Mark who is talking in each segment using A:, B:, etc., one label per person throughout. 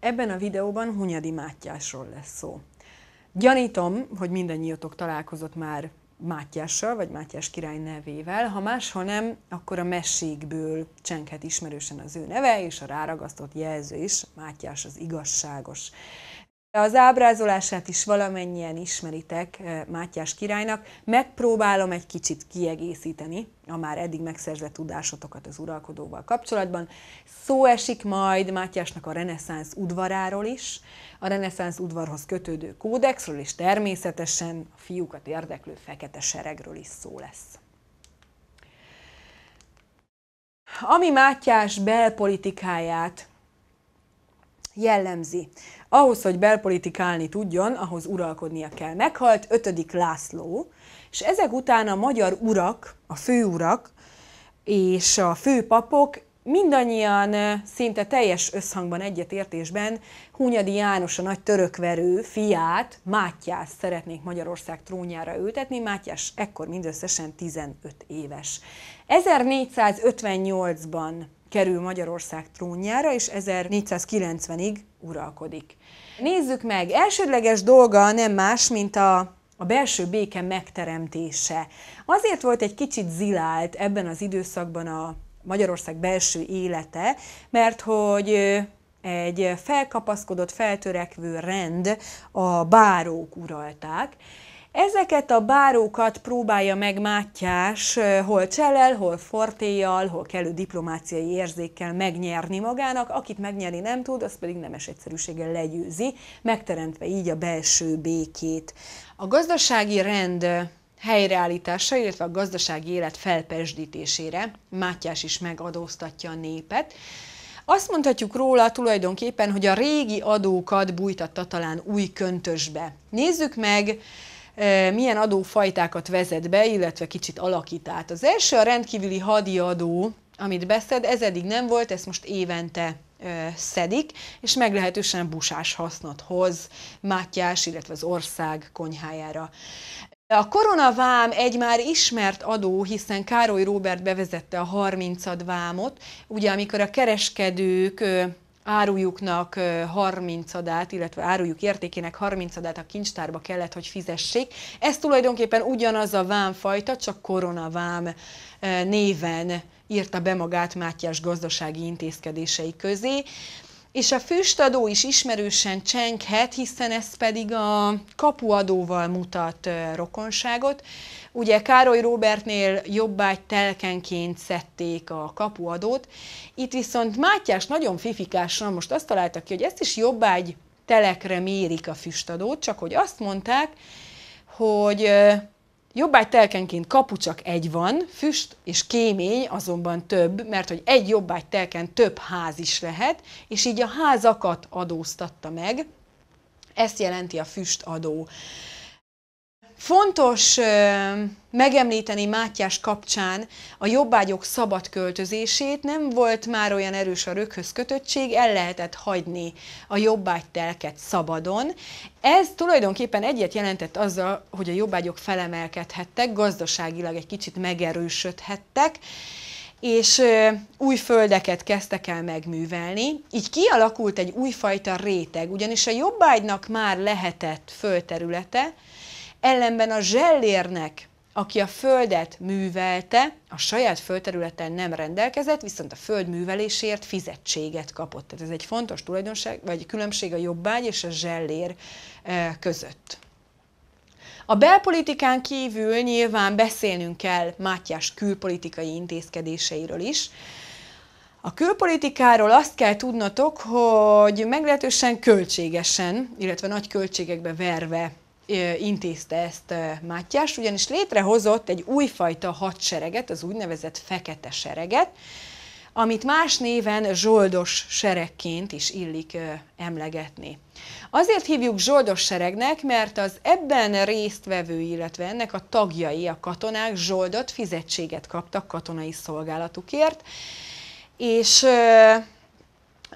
A: Ebben a videóban Hunyadi Mátyásról lesz szó. Gyanítom, hogy mindannyiótok találkozott már Mátyással, vagy Mátyás király nevével. Ha máshol nem, akkor a mesékből csenghet ismerősen az ő neve, és a ráragasztott jelző is, Mátyás az igazságos. Az ábrázolását is valamennyien ismeritek eh, Mátyás királynak. Megpróbálom egy kicsit kiegészíteni a már eddig megszerzett tudásotokat az uralkodóval kapcsolatban. Szó esik majd Mátyásnak a reneszánsz udvaráról is, a reneszánsz udvarhoz kötődő kódexről, és természetesen a fiúkat érdeklő fekete seregről is szó lesz. Ami Mátyás belpolitikáját jellemzi. Ahhoz, hogy belpolitikálni tudjon, ahhoz uralkodnia kell. Meghalt 5. László, és ezek után a magyar urak, a főurak és a főpapok mindannyian eh, szinte teljes összhangban, egyetértésben Hunyadi János a nagy törökverő fiát, Mátyás szeretnék Magyarország trónjára ültetni, Mátyás ekkor mindösszesen 15 éves. 1458-ban kerül Magyarország trónjára, és 1490-ig uralkodik. Nézzük meg, elsődleges dolga nem más, mint a a belső béke megteremtése. Azért volt egy kicsit zilált ebben az időszakban a Magyarország belső élete, mert hogy egy felkapaszkodott, feltörekvő rend a bárók uralták, Ezeket a bárókat próbálja meg Mátyás hol cselel, hol fortéjjal, hol kellő diplomáciai érzékkel megnyerni magának, akit megnyerni nem tud, az pedig nemes egyszerűséggel legyőzi, megteremtve így a belső békét. A gazdasági rend helyreállítása, illetve a gazdasági élet felpesdítésére Mátyás is megadóztatja a népet, azt mondhatjuk róla tulajdonképpen, hogy a régi adókat bújtatta talán új köntösbe. Nézzük meg milyen adófajtákat vezet be, illetve kicsit alakít át. Az első a rendkívüli hadiadó, amit beszed, ez eddig nem volt, ezt most évente szedik, és meglehetősen busás hasznot hoz Mátyás, illetve az ország konyhájára. A koronavám egy már ismert adó, hiszen Károly Róbert bevezette a 30 vámot, ugye amikor a kereskedők árujuknak 30 adát, illetve árujuk értékének 30 adát a kincstárba kellett, hogy fizessék. Ez tulajdonképpen ugyanaz a vámfajta, csak koronavám néven írta be magát Mátyás gazdasági intézkedései közé és a füstadó is ismerősen csenghet, hiszen ez pedig a kapuadóval mutat rokonságot. Ugye Károly Róbertnél jobbágy telkenként szedték a kapuadót, itt viszont Mátyás nagyon fifikásan, most azt találta ki, hogy ezt is jobbágy telekre mérik a füstadót, csak hogy azt mondták, hogy Jobbágy telkenként kapu csak egy van, füst és kémény azonban több, mert hogy egy jobbágy telken több ház is lehet, és így a házakat adóztatta meg, ezt jelenti a füstadó. Fontos megemlíteni Mátyás kapcsán a jobbágyok szabad költözését, nem volt már olyan erős a röghöz kötöttség, el lehetett hagyni a telket szabadon. Ez tulajdonképpen egyet jelentett azzal, hogy a jobbágyok felemelkedhettek, gazdaságilag egy kicsit megerősödhettek, és új földeket kezdtek el megművelni. Így kialakult egy újfajta réteg, ugyanis a jobbágynak már lehetett földterülete, Ellenben a zsellérnek, aki a földet művelte, a saját földterületen nem rendelkezett, viszont a föld művelésért fizetséget kapott. Tehát ez egy fontos tulajdonság, vagy különbség a jobbágy és a zsellér eh, között. A belpolitikán kívül nyilván beszélnünk kell Mátyás külpolitikai intézkedéseiről is. A külpolitikáról azt kell tudnotok, hogy meglehetősen költségesen, illetve nagy költségekbe verve intézte ezt Mátyás, ugyanis létrehozott egy újfajta hadsereget, az úgynevezett fekete sereget, amit más néven zsoldos seregként is illik emlegetni. Azért hívjuk zsoldos seregnek, mert az ebben résztvevő, illetve ennek a tagjai, a katonák zsoldot fizetséget kaptak katonai szolgálatukért, és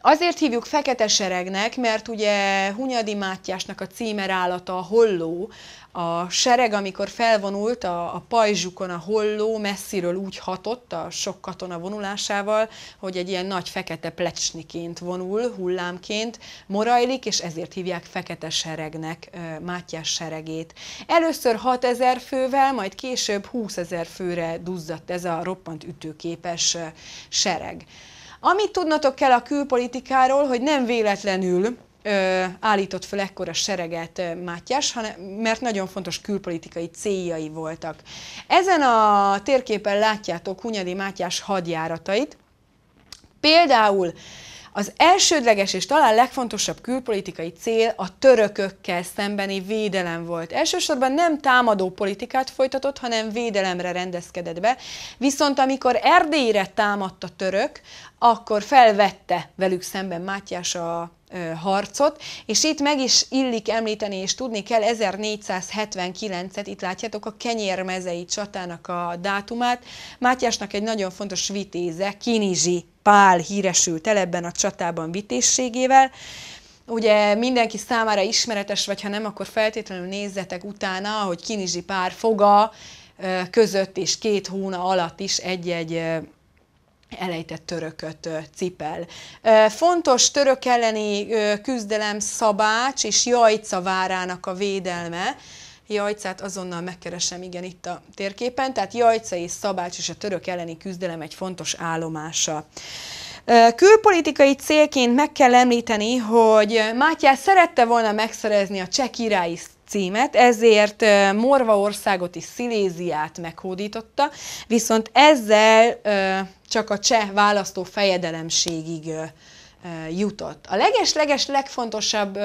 A: Azért hívjuk fekete seregnek, mert ugye Hunyadi Mátyásnak a címerállata a holló, a sereg, amikor felvonult a, a pajzsukon a holló, messziről úgy hatott a sok katona vonulásával, hogy egy ilyen nagy fekete plecsniként vonul, hullámként morajlik, és ezért hívják fekete seregnek Mátyás seregét. Először 6000 fővel, majd később 20 ezer főre duzzadt ez a roppant ütőképes sereg. Amit tudnotok kell a külpolitikáról, hogy nem véletlenül ö, állított fel ekkora sereget ö, Mátyás, hanem, mert nagyon fontos külpolitikai céljai voltak. Ezen a térképen látjátok Hunyadi Mátyás hadjáratait. Például az elsődleges és talán legfontosabb külpolitikai cél a törökökkel szembeni védelem volt. Elsősorban nem támadó politikát folytatott, hanem védelemre rendezkedett be, viszont amikor Erdélyre támadta török, akkor felvette velük szemben Mátyás a harcot, és itt meg is illik említeni és tudni kell 1479-et, itt látjátok a kenyérmezei csatának a dátumát, Mátyásnak egy nagyon fontos vitéze, Kinizsi Pál híresült el ebben a csatában vitésségével. Ugye mindenki számára ismeretes, vagy ha nem, akkor feltétlenül nézzetek utána, hogy Kinizsi pár foga között és két hóna alatt is egy-egy elejtett törököt cipel. Fontos török elleni küzdelem Szabács és Jajca várának a védelme, Jajcát azonnal megkeresem, igen, itt a térképen. Tehát Jajca és Szabács és a török elleni küzdelem egy fontos állomása. Külpolitikai célként meg kell említeni, hogy Mátyás szerette volna megszerezni a cseh királyi címet, ezért Morva országot és Sziléziát meghódította, viszont ezzel csak a cseh választó fejedelemségig jutott. A leges-leges legfontosabb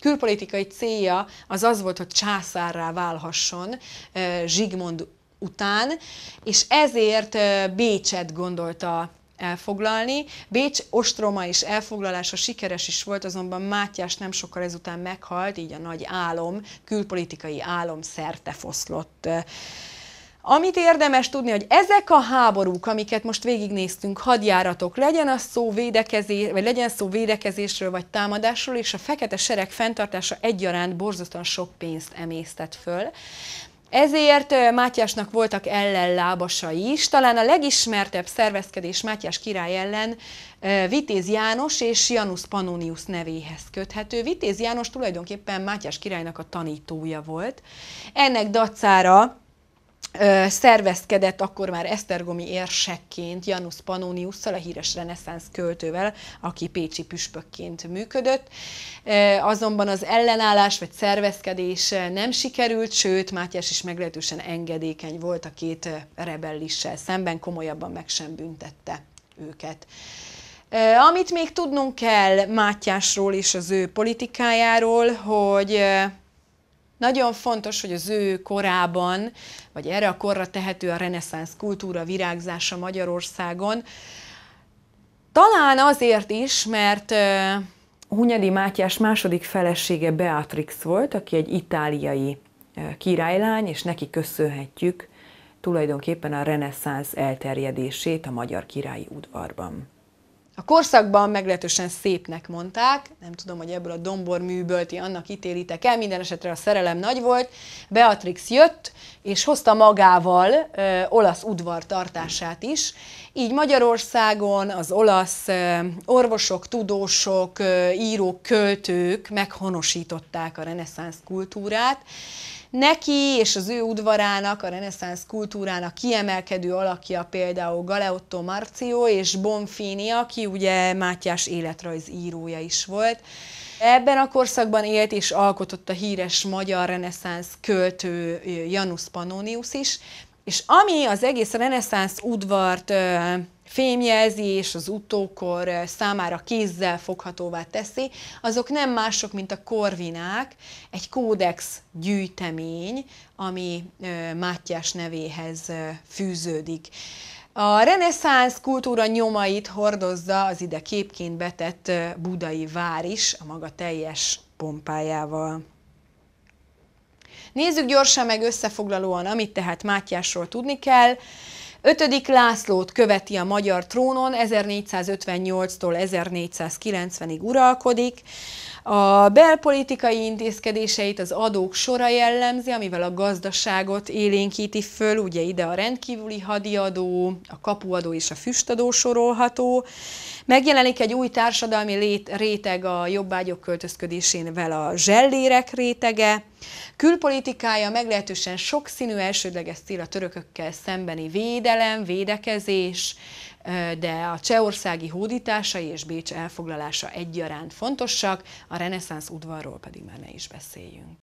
A: külpolitikai célja az az volt, hogy császárrá válhasson Zsigmond után, és ezért Bécset gondolta elfoglalni. Bécs ostroma és elfoglalása sikeres is volt, azonban Mátyás nem sokkal ezután meghalt, így a nagy álom, külpolitikai álom szerte foszlott. Amit érdemes tudni, hogy ezek a háborúk, amiket most végignéztünk, hadjáratok, legyen, az szó védekezés, vagy legyen szó védekezésről vagy támadásról, és a fekete sereg fenntartása egyaránt borzasztóan sok pénzt emésztett föl. Ezért Mátyásnak voltak ellenlábasai is, talán a legismertebb szervezkedés Mátyás király ellen Vitéz János és Janus Pannonius nevéhez köthető. Vitéz János tulajdonképpen Mátyás királynak a tanítója volt. Ennek dacára szervezkedett akkor már Esztergomi érsekként Janus Pannoniusszal, a híres reneszánsz költővel, aki pécsi püspökként működött. Azonban az ellenállás vagy szervezkedés nem sikerült, sőt Mátyás is meglehetősen engedékeny volt a két rebellissel szemben, komolyabban meg sem büntette őket. Amit még tudnunk kell Mátyásról és az ő politikájáról, hogy nagyon fontos, hogy az ő korában, vagy erre a korra tehető a reneszánsz kultúra virágzása Magyarországon, talán azért is, mert Hunyadi Mátyás második felesége Beatrix volt, aki egy itáliai királylány, és neki köszönhetjük tulajdonképpen a reneszánsz elterjedését a magyar királyi udvarban. A korszakban meglehetősen szépnek mondták, nem tudom, hogy ebből a dombor műből ti annak ítélitek el, minden esetre a szerelem nagy volt. Beatrix jött, és hozta magával ö, olasz udvar tartását is. Így Magyarországon az olasz ö, orvosok, tudósok, ö, írók, költők meghonosították a reneszánsz kultúrát, Neki és az ő udvarának, a reneszánsz kultúrának kiemelkedő alakja például Galeotto Marcio és Bonfini, aki ugye Mátyás életrajz írója is volt. Ebben a korszakban élt és alkotott a híres magyar reneszánsz költő Janus Pannonius is, és ami az egész reneszánsz udvart fémjelzés az utókor eh, számára kézzel foghatóvá teszi, azok nem mások, mint a korvinák, egy kódex gyűjtemény, ami eh, Mátyás nevéhez eh, fűződik. A reneszánsz kultúra nyomait hordozza az ide képként betett budai vár is a maga teljes pompájával. Nézzük gyorsan meg összefoglalóan, amit tehát Mátyásról tudni kell. Ötödik Lászlót követi a magyar trónon, 1458-tól 1490-ig uralkodik. A belpolitikai intézkedéseit az adók sora jellemzi, amivel a gazdaságot élénkíti föl, ugye ide a rendkívüli hadiadó, a kapuadó és a füstadó sorolható Megjelenik egy új társadalmi lét, réteg a jobbágyok költözködésénvel a zsellérek rétege, Külpolitikája meglehetősen sokszínű elsődleges cél a törökökkel szembeni védelem, védekezés, de a csehországi hódításai és Bécs elfoglalása egyaránt fontosak, a reneszánsz udvarról pedig már ne is beszéljünk.